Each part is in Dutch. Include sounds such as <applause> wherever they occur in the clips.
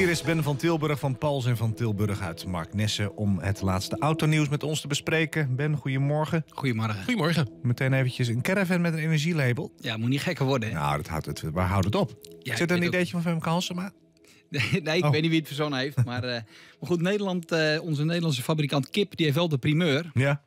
hier is Ben van Tilburg van Pals en van Tilburg uit Mark Nessen om het laatste autonieuws met ons te bespreken. Ben, goedemorgen. Goedemorgen. Goedemorgen. Meteen eventjes een caravan met een energielabel. Ja, moet niet gekker worden. Hè? Nou, dat houdt het, waar houdt het op? Zit er een ideetje ook. van Femke <laughs> Nee, nee, ik oh. weet niet wie het verzonnen heeft. Maar, eh, maar goed, Nederland, eh, onze Nederlandse fabrikant Kip, die heeft wel de primeur. Ja.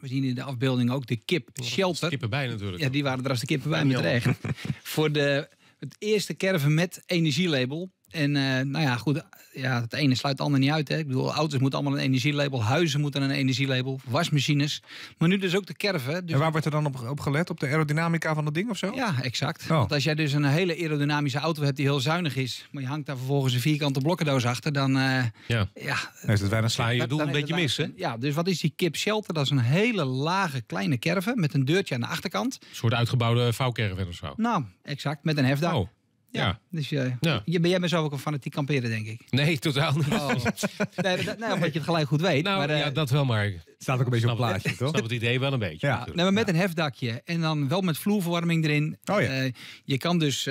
We zien in de afbeelding ook de kip oh, shelter. Kippen natuurlijk. Ja, die waren er als de kippen bij met regen. <laughs> Voor de, het eerste caravan met energielabel. En eh, nou ja, goed, ja, het ene sluit het ander niet uit. Hè. Ik bedoel, auto's moeten allemaal een energielabel, huizen moeten een energielabel, wasmachines. Maar nu dus ook de kerven. Dus en waar wordt er dan op, op gelet? Op de aerodynamica van dat ding of zo? Ja, exact. Oh. Want als jij dus een hele aerodynamische auto hebt die heel zuinig is, maar je hangt daar vervolgens een vierkante blokkendoos achter, dan... Uh, ja. ja het weinig sla je doel een beetje mis, hè? Ja, dus wat is die kip shelter? Dat is een hele lage kleine kerven met een deurtje aan de achterkant. Een soort uitgebouwde vouwkerven of zo? Nou, exact, met een hefdak. Ja. Dus eh, Je, ben jij bent ook een fanatiek kamperen, denk ik. Nee, totaal niet. <laughs> nou, omdat je het gelijk goed weet. Nou, maar, eh, ja, dat wel, maar... Het staat ook een beetje op plaatje, toch? Snap het idee wel een beetje. Ja. Nee, maar met een hefdakje en dan wel met vloerverwarming erin. Oh, ja. Eh, je kan dus...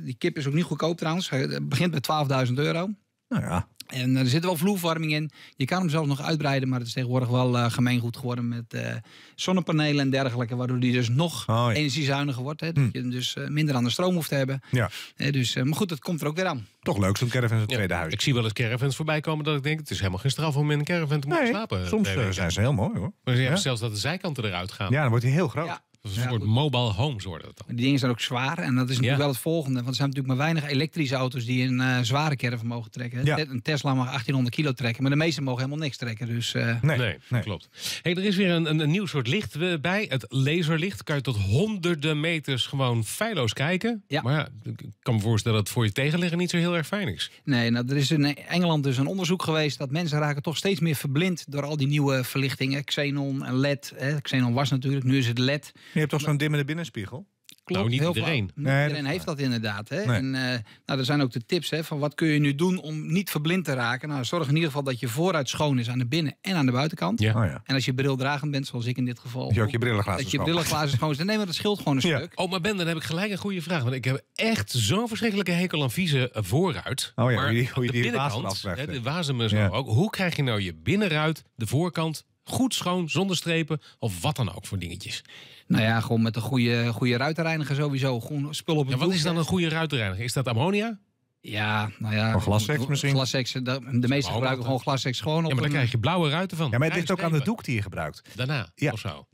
die kip is ook niet goedkoop trouwens. Het begint bij 12.000 euro. Nou ja. En eh, er zit wel vloerverwarming in. Je kan hem zelfs nog uitbreiden, maar het is tegenwoordig wel uh, gemeengoed geworden met eh, zonnepanelen en dergelijke. Waardoor die dus nog oh, energiezuiniger wordt. Hè, dat hmm. je hem dus minder aan de stroom hoeft te hebben. Ja. dus, maar goed, dat komt er ook weer aan. Toch leuk, zo'n caravan in het tweede huis. Ik zie wel eens caravans voorbij komen dat ik denk, het is helemaal geen straf om in een caravan te nee, moeten slapen. Soms zijn ze heel mooi hoor. Maar ja. zelfs dat de zijkanten eruit gaan. Ja, dan wordt hij heel groot een soort mobile homes worden dat dan. Die dingen zijn ook zwaar. En dat is natuurlijk wel het volgende. Want er zijn natuurlijk maar weinig elektrische auto's die een eh, zware kern mogen trekken. Een Tesla mag 1800 kilo trekken. Maar de meeste mogen helemaal niks trekken. Dus, eh. nee, nee, klopt. Hey, er is weer een, een, nieuw soort licht eh, bij. Het laserlicht. Kan je tot honderden meters gewoon feilloos kijken. Maar ik kan me voorstellen dat het voor je tegenligger niet zo heel erg fijn is. Nee, nou, er is in Engeland dus een onderzoek geweest dat mensen raken toch steeds meer verblind door al die nieuwe verlichtingen. Xenon en LED. Hè. Xenon was natuurlijk, nu is het LED. Je hebt toch zo'n dimmende binnenspiegel? Klopt, nou, niet iedereen. nee, iedereen heeft dat inderdaad. Hè? En uh, nou, er zijn ook de tips hè, van wat kun je nu doen om niet verblind te raken. Nou, zorg in ieder geval dat je vooruit schoon is aan de binnen- en aan de buitenkant. Ja. Oh, en als je brildragend bent, zoals ik in dit geval. Dat je ook je brillenglazen Dat je brillenglazen schoon is. Nee, maar dat scheelt gewoon een stuk. Oh, maar Ben, dan heb ik gelijk een goede vraag. Want ik heb echt zo'n verschrikkelijke hekel aan vieze eh, vooruit. Oh ja, hoe je de die binnenkant, hè, de wazemen zo ook. Hoe krijg je nou je binnenruit, de voorkant Goed schoon, zonder strepen of wat dan ook voor dingetjes. Nou ja, gewoon met een goede, goede ruitenreiniger sowieso. Gewoon spul op het ja, Wat is dan een goede ruitenreiniger? Is dat ammonia? Ja, nou ja. misschien? Glassex, de, meesten meeste gebruiken gewoon glassex gewoon op Ja, maar dan krijg je blauwe ruiten van. Ja, maar het ligt ook aan de doek die je gebruikt. Daarna, ja. of zo.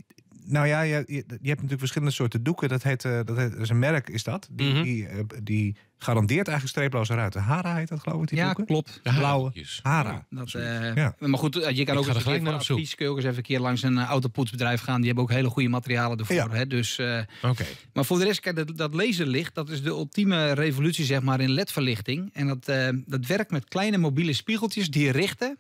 Nou ja, je, je, hebt natuurlijk verschillende soorten doeken. Dat, heet, eh, dat is een merk, is dat? Die, mhm. die, eh, die, garandeert eigenlijk streeploze ruiten. Hara heet dat, geloof ik, ja, Klopt. Blauwe. Hara. dat, uh, Maar goed, je kan ook, eens een naar advies, ook eens even een keer langs een autopoetsbedrijf gaan. Die hebben ook hele goede materialen ervoor. Hè? Dus, uh, Maar voor de rest, kijk, dat, dat laserlicht, dat is de ultieme revolutie zeg maar, in ledverlichting. En dat, dat werkt met kleine mobiele spiegeltjes die richten...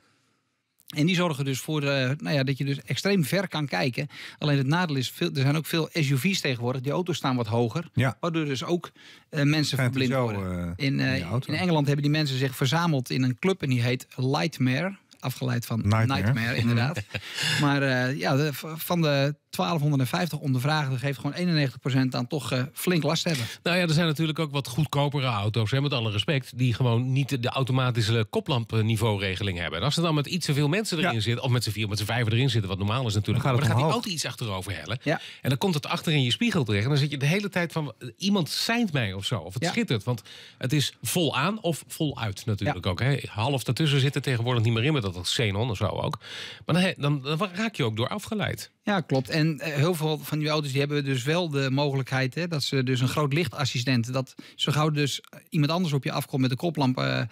En die zorgen dus voor uh, nou ja, dat je dus extreem ver kan kijken. Alleen het nadeel is, veel, er zijn ook veel SUV's tegenwoordig. Die auto's staan wat hoger. Ja. Waardoor dus ook eh, mensen verblind worden. Eh, in, in Engeland hebben die mensen zich verzameld in een club. En die heet Lightmare afgeleid van Nightmare, Nightmare inderdaad. <laughs> maar ja, van de 1250 ondervragen geeft gewoon 91% dan toch eh, flink last hebben. Nou ja, er zijn natuurlijk ook wat goedkopere auto's, hè, met alle respect, die gewoon niet de automatische koplampniveauregeling regeling hebben. En als er dan met iets te veel mensen erin zitten, of met z'n vier, met z'n vijf erin zitten, wat normaal is natuurlijk, dan gaat, maar dan gaat die auto iets achterover hellen. Ja. En dan komt het achter in je spiegel terecht. En dan zit je de hele tijd van, eh, iemand seint mij of zo, of het schittert. Want het is vol aan of vol uit natuurlijk ook. Hè. Half daartussen zitten tegenwoordig niet meer in met dat xenon of zo ook. Maar dan, dan raak je ook door afgeleid. Ja, klopt. En eh, heel veel van die auto's die hebben dus wel de mogelijkheid hè, dat ze dus een groot lichtassistent, dat zo gauw dus iemand anders op je afkomt met de koplamp, eh,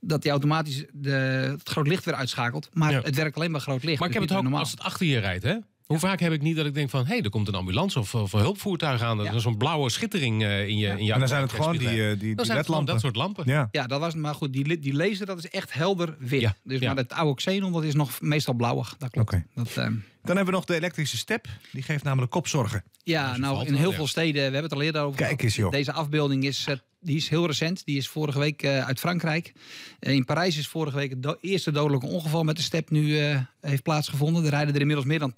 dat die automatisch de, het groot licht weer uitschakelt. Maar het werkt alleen maar groot licht. Maar ik dus heb het ook normaal. als het achter je rijdt, hè? Hoe vaak heb ik niet dat ik denk van... hé, hey, er komt een ambulance of, een hulpvoertuig aan. Dat is zo'n blauwe schittering eh, in je in En dan zijn het gewoon die, eh, die, die, zijn ledlampen. dat soort lampen. Ja. ja, dat was maar goed. Die, die laser, dat is echt helder wit. Ja. Dus maar het oude xenon, dat is nog meestal blauwig. Dat klopt. Dat, ehm, dan hebben we nog de elektrische step. Die geeft namelijk kopzorgen. Ja, nou in heel veel steden, we hebben het al eerder over. Kijk eens, joh. Deze afbeelding is eh, die is heel recent. Die is vorige week eh, uit Frankrijk. Eh, in Parijs is vorige week het eerste dodelijke ongeval met de step nu uh, heeft plaatsgevonden. Er rijden er inmiddels meer dan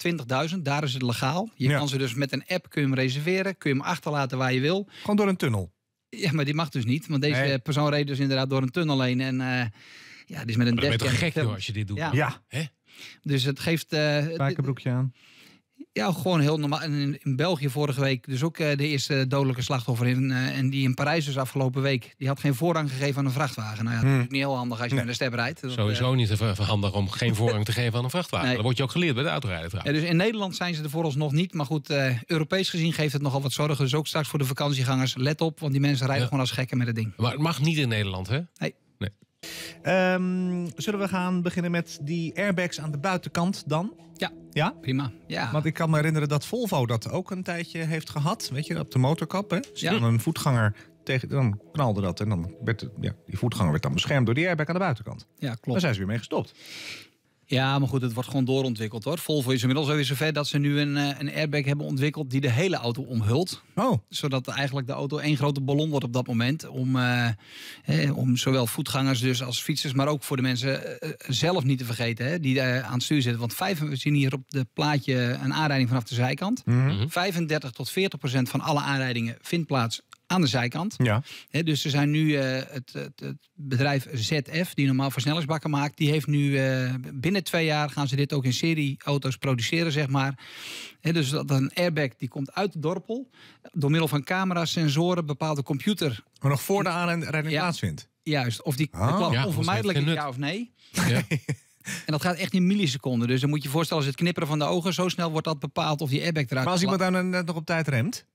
20.000. Daar is het legaal. Je kan ze dus met een app kun je hem reserveren. Kun je hem achterlaten waar je wil. Gewoon door een tunnel. Ja, maar die mag dus niet. Want deze persoon reed dus inderdaad door een tunnel heen. En ja, die is met een maar Dat gek joh, als je dit doet? Ja. Hè? Dus het geeft... Uh, Spijkerbroekje aan. Ja, gewoon heel normaal. In, in België vorige week dus ook eh, de eerste dodelijke slachtoffer in. Eh, en die in Parijs dus afgelopen week. Die had geen voorrang gegeven aan een vrachtwagen. Nou ja, dat hmm. is niet heel handig als je nee. naar de step rijdt. Sowieso uh... niet handig om geen voorrang te geven aan een <laughs> vrachtwagen. Nee. Dat wordt je ook geleerd bij de autorijden dus in Nederland zijn ze er nog niet. Maar goed, Europees gezien geeft het nogal wat zorgen. Dus ook straks voor de vakantiegangers. Let op, want die mensen rijden gewoon als gekken met het ding. Maar het mag niet in Nederland, hè? Nee. Ehm, zullen we gaan beginnen met die airbags aan de buitenkant dan? Ja, ja? prima. Ja. Want ik kan me herinneren dat Volvo dat ook een tijdje heeft gehad. Weet je, op de motorkap. Hè? Dus ja. dan een voetganger tegen, dan knalde dat. En dan werd ja, die voetganger werd dan beschermd door die airbag aan de buitenkant. Ja, klopt. Daar zijn ze weer mee gestopt. Ja, maar goed, het wordt gewoon doorontwikkeld hoor. Volvo is inmiddels alweer zover dat ze nu een, eh, een airbag hebben ontwikkeld die de hele auto omhult. Oh. Zodat eigenlijk de auto één grote ballon wordt op dat moment. Om, eh, om zowel voetgangers dus als fietsers, maar ook voor de mensen eh, eh, zelf niet te vergeten hè, die daar aan het stuur zitten. Want vijf, we zien hier op het plaatje een aanrijding vanaf de zijkant. 35 mhm. mhm. tot 40 procent van alle aanrijdingen vindt plaats aan de zijkant. Ja. dus er zijn nu eh, het, het, bedrijf ZF, die normaal versnellingsbakken maakt, die heeft nu eh, binnen twee jaar gaan ze dit ook in serie auto's produceren, zeg maar. He, dus dat een airbag die komt uit de dorpel, door middel van camera's, sensoren, bepaalde computer. Maar nog voor de aanrijding ja, plaatsvindt? Juist, of die oh, onvermijdelijk ja of nee. Ja. <laughs> En dat gaat echt in milliseconden. Dus dan moet je je voorstellen, als het knipperen van de ogen, zo snel wordt dat bepaald of die airbag eruit Maar als iemand daar net nog op tijd remt?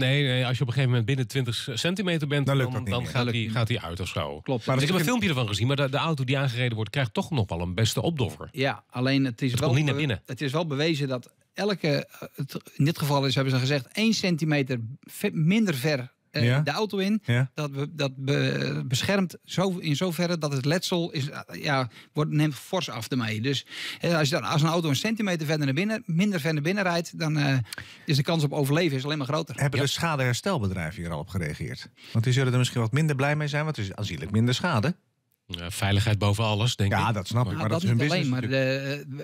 Nee, nee, als je op een gegeven moment binnen 20 centimeter bent, dan, dan, gaat, hij die, gaat die uit of zo. Klopt. Maar ik heb een filmpje ervan gezien, maar de, auto die aangereden wordt, krijgt toch nog wel een beste opdoffer. Ja, alleen het is, wel, niet naar binnen. Het is wel bewezen dat elke, eh, in dit geval is, hebben ze gezegd, 1 centimeter minder ver eh, ja. de auto in. Dat, be, dat beschermt in zoverre dat het letsel is, eh, ja, wordt, neemt fors af ermee. Dus eh, als, je als een auto een centimeter verder naar binnen, minder ver naar binnen rijdt, dan is de kans op overleven is alleen maar groter. Hebben de schadeherstelbedrijven hier al op gereageerd? Want die zullen er misschien wat minder blij mee zijn, want er is aanzienlijk minder schade. Eh, veiligheid boven alles, denk ik. Ja, dat snap ik. Maar, dat, is hun business. Alleen, maar eh,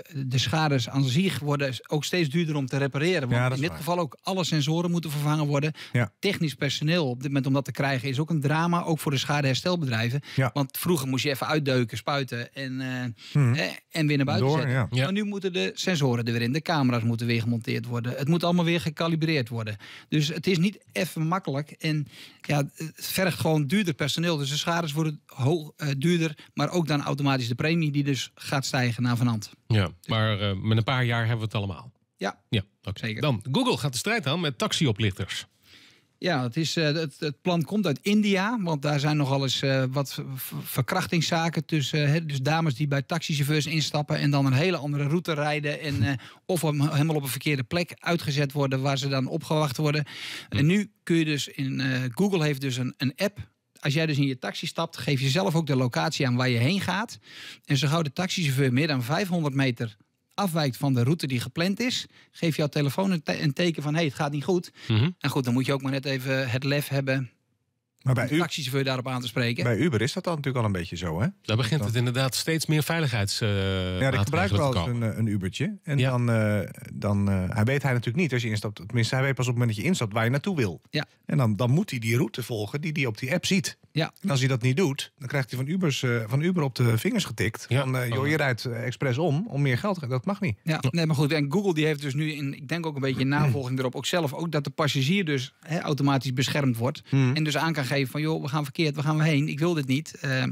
de, de schades aan zich worden ook steeds duurder om te repareren. Want ja, in dit geval ook alle sensoren moeten vervangen worden. Technisch personeel op dit moment om dat te krijgen is ook een drama. Ook voor de schadeherstelbedrijven. Want vroeger moest je even uitdeuken, spuiten en, eh, mhm. en weer naar buiten Door, zetten. Maar nu moeten de sensoren er weer in. De camera's moeten weer gemonteerd worden. Het moet allemaal weer gecalibreerd worden. Dus het is niet even makkelijk. En ja, het vergt gewoon duurder personeel. Dus de schades worden hoog, duurder maar ook dan automatisch de premie die dus gaat stijgen naar hand. Ja, maar eh, met een paar jaar hebben we het allemaal. Ja, ja okay. zeker. Dan, Google gaat de strijd aan met taxioplichters. Ja, het, is, eh, het, plan komt uit India. Want daar zijn nogal eens eh, wat verkrachtingszaken tussen. dus dames die bij taxichauffeurs instappen en dan een hele andere route rijden. En, of helemaal op een verkeerde plek uitgezet worden waar ze dan opgewacht worden. En nu kun je dus in. Google heeft dus een, een app als jij dus in je taxi stapt, geef je zelf ook de locatie aan waar je heen gaat. En zo gauw de taxichauffeur meer dan 500 meter afwijkt van de route die gepland is, geef jouw telefoon een, een teken van hé, hey, het gaat niet goed. Mhm. En goed, dan moet je ook maar net even het lef hebben maar bij de taxichauffeur daarop aan te spreken. Bij Uber is dat dan natuurlijk al een beetje zo, hè? Daar begint het inderdaad steeds meer veiligheids. Uh, ja, ik gebruik wel eens een, een Ubertje. En dan, eh, dan eh, hij weet hij natuurlijk niet als je instapt. Tenminste, hij weet pas op het moment dat je instapt waar je naartoe wil. Ja. En dan, dan moet hij die route volgen die hij op die app ziet. Ja. En als hij dat niet doet, dan krijgt hij van, Ubers, van Uber op de vingers getikt. Van, joh, oh, je rijdt expres om, om meer geld te krijgen. Dat mag niet. Ja, nee, maar goed. En Google die heeft dus nu, in, ik denk ook een beetje in navolging erop, ook zelf, ook dat de passagier dus automatisch beschermd wordt. Hmm. En dus aan kan geven van joh, we gaan verkeerd, we gaan we heen? Ik wil dit niet. Eh,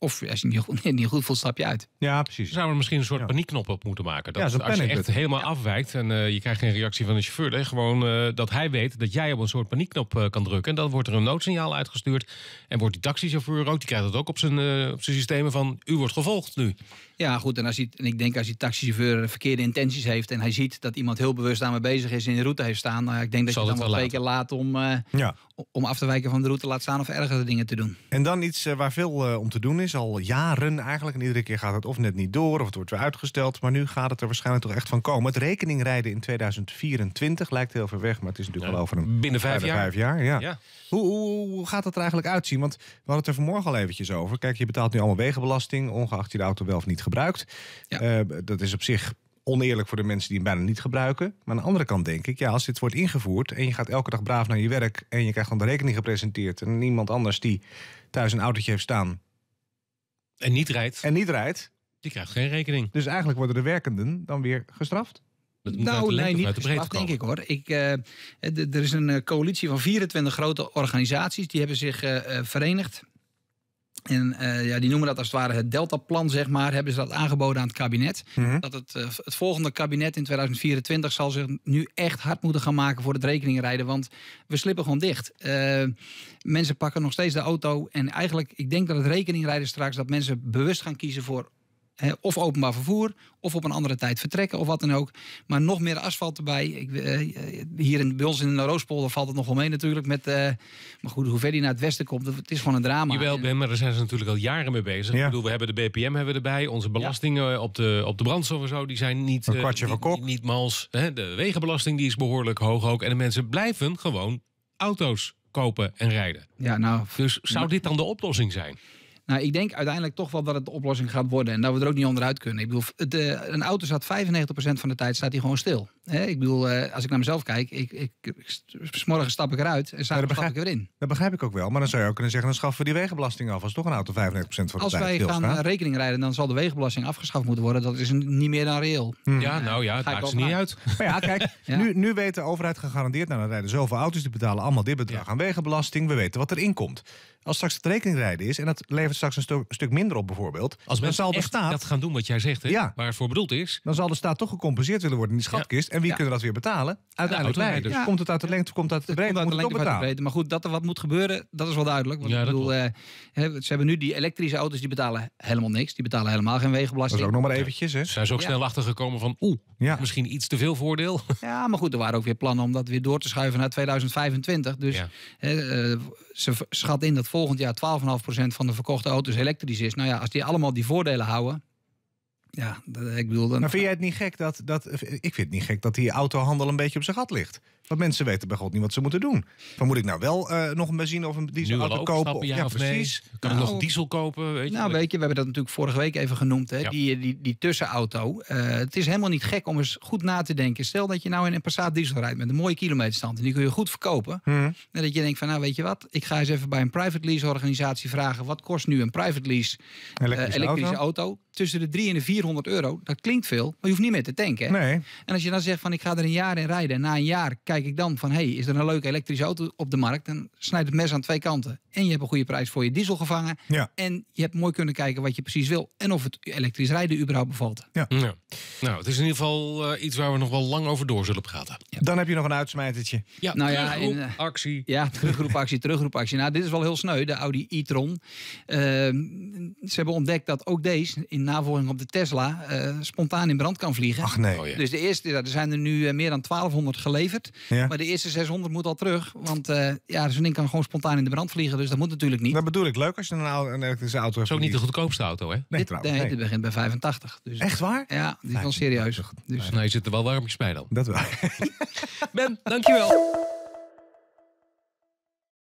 of als je niet, niet goed voelt, stap je uit. Ja, precies. Zouden we misschien een soort paniekknop op moeten maken? Dat als je echt het. helemaal afwijkt en eh, je krijgt geen reactie van de chauffeur... dan gewoon eh, dat hij weet dat jij op een soort paniekknop kan drukken. En dan wordt er een noodsignaal uitgestuurd. En wordt die taxichauffeur ook, die krijgt het ook op zijn, op zijn systemen van... u wordt gevolgd nu. Ja, goed. En, als hij, en ik denk als die taxichauffeur verkeerde intenties heeft... en hij ziet dat iemand heel bewust daarmee bezig is en in de route heeft staan... Nou ik denk dat je dan wel twee keer laat om, ja om af te wijken van de route, laat staan of ergere dingen te doen. En dan iets eh, waar veel eh, om te doen is, al jaren eigenlijk. En iedere keer gaat het of net niet door, of het wordt weer uitgesteld. Maar nu gaat het er waarschijnlijk toch echt van komen. Het rekeningrijden in 2024 lijkt heel ver weg, maar het is natuurlijk wel al over een... Binnen vijf, jaar. Vijf jaar ja. Hoe, hoe, gaat dat er eigenlijk uitzien? Want we hadden het er vanmorgen al eventjes over. Kijk, je betaalt nu allemaal wegenbelasting, ongeacht je de auto wel of niet gebruikt. Ja. Eh, dat is op zich oneerlijk voor de mensen die hem bijna niet gebruiken. Maar aan de andere kant denk ik, ja, als dit wordt ingevoerd en je gaat elke dag braaf naar je werk en je krijgt dan de rekening gepresenteerd en niemand anders die thuis een autootje heeft staan. En niet rijdt. En niet rijdt. Die krijgt geen rekening. Dus eigenlijk worden de werkenden dan weer gestraft. Nou, nee, niet gestraft, denk ik hoor. Ik, uh, er is een eh, coalitie van 24 grote organisaties. Die hebben zich eh, verenigd en eh, ja, die noemen dat als het ware het Delta-plan, zeg maar. Hebben ze dat aangeboden aan het kabinet. Mhm. Dat het, eh, het volgende kabinet in 2024 zal zich nu echt hard moeten gaan maken voor het rekeningrijden. Want we slippen gewoon dicht. Eh, mensen pakken nog steeds de auto. En eigenlijk, ik denk dat het rekeningrijden straks, dat mensen bewust gaan kiezen voor of openbaar vervoer, of op een andere tijd vertrekken, of wat dan ook. Maar nog meer asfalt erbij. Ik, eh, eh, hier in, bij ons in de Roospolder valt het nog wel mee natuurlijk. Met, eh, maar goed, hoe ver die naar het westen komt, het is gewoon een drama. Jawel, Ben, maar daar zijn ze natuurlijk al jaren mee bezig. Ik bedoel, we hebben de BPM hebben we erbij. Onze belastingen op, de, op de brandstof en zo, die zijn niet... Een kwartje uh, niet, Niet, mals. De wegenbelasting die is behoorlijk hoog ook. En de mensen blijven gewoon auto's kopen en rijden. Ja, nou, dus zou nou- dit dan de oplossing zijn? Nou, ik denk uiteindelijk toch wel dat het de oplossing gaat worden. En dat we er ook niet onderuit kunnen. Ik bedoel, de, eh, een auto staat 95% van de tijd staat gewoon stil. Hè, ik bedoel, eh, als ik naar mezelf kijk, ik, ik, morgen stap ik eruit en s'avonds stap ik erin. in. Dat begrijp ik ook wel. Maar dan zou je ook kunnen zeggen, dan schaffen we die wegenbelasting af. Als toch een auto 35% van de Als wij gaan eh, rekening rijden, dan zal de wegenbelasting afgeschaft moeten worden. Dat is niet meer dan reëel. Hm. Ja, nou ja, het maakt ze niet uit. <laughs> Maar ja, kijk, Nu, nu weet de overheid gegarandeerd, nou dan rijden zoveel auto's, die betalen allemaal dit bedrag aan wegenbelasting. We weten wat erin komt. Als straks het rekeningrijden is en dat levert straks een stuk minder op bijvoorbeeld. Als mensen zal de staat, dat gaan doen wat jij zegt, hè, ja. waar bedoeld is. Dan zal de staat toch gecompenseerd willen worden in die schatkist. En wie kunnen dat weer betalen? Uiteindelijk wij. Dus komt het uit de lengte, komt het uit de breedte, moet het betalen. Maar goed, dat er wat moet gebeuren, dat is wel duidelijk. Want ik bedoel, eh, ze hebben nu die elektrische auto's, die betalen helemaal niks. Die betalen helemaal geen wegenbelasting. Dat is ook nog maar eventjes. Hè? Zijn ze ook snel achtergekomen van, oeh, misschien iets te veel voordeel. <laughs> Ja, maar goed, er waren ook weer plannen om dat weer door te schuiven naar 2025. Dus eh, ze schat in dat volgend jaar 12,5% van de verkochte auto's elektrisch is. Nou ja, als die allemaal die voordelen houden ja, ik bedoel dan. Maar vind jij het niet gek dat. dat ik vind het niet gek dat die autohandel een beetje op zijn gat ligt? Want mensen weten bij God niet wat ze moeten doen. Van moet ik nou wel eh, nog een benzine of een dieselauto kopen? Of, ja, of precies. Nee. Kan ik nog nou, diesel kopen? Weet je? Nou, weet je, we hebben dat natuurlijk vorige week even genoemd. Hè? Die, die, die tussenauto. Eh, het is helemaal niet gek om eens goed na te denken. Stel dat je nou in een Passat diesel rijdt met een mooie kilometerstand. En die kun je goed verkopen. Hmm. En dat je denkt van, nou weet je wat. Ik ga eens even bij een private lease organisatie vragen. Wat kost nu een private lease elektrische, eh, elektrische auto? Tussen de 300 en de 400 euro. Dat klinkt veel, maar je hoeft niet meer te tanken. Hè? Nee. En als je dan zegt van, ik ga er een jaar in rijden. na een jaar kijk kijk ik dan van, hey, is er een leuke elektrische auto op de markt? Dan snijdt het mes aan twee kanten. En je hebt een goede prijs voor je diesel gevangen. Ja. En je hebt mooi kunnen kijken wat je precies wil. En of het elektrisch rijden überhaupt bevalt. Ja. ja. Nou, het is in ieder geval eh, iets waar we nog wel lang over door zullen praten. Dan heb je nog een uitsmijtertje. Ja, nou ja, in, eh, actie. Ja, terugroepactie, terugroepactie. Nou, dit is wel heel sneu, de Audi e-tron. Ehm, ze hebben ontdekt dat ook deze, in navolging op de Tesla, eh, spontaan in brand kan vliegen. Ach nee. Oh, dus de eerste, er zijn er nu meer dan 1200 geleverd. Ja. Maar de eerste 600 moet al terug. Want uh, ja, zo'n ding kan gewoon spontaan in de brand vliegen. Dus dat moet natuurlijk niet. Dat bedoel ik. Leuk als je een, een elektrische auto hebt. is ook niet de goedkoopste auto, hè? Nee, dit, nee, dit begint bij 85. Dus Echt waar? Ja, die is wel serieus. Dus. Nou, je zit er wel warmjes bij dan. Dat wel. <laughs> ben, dankjewel.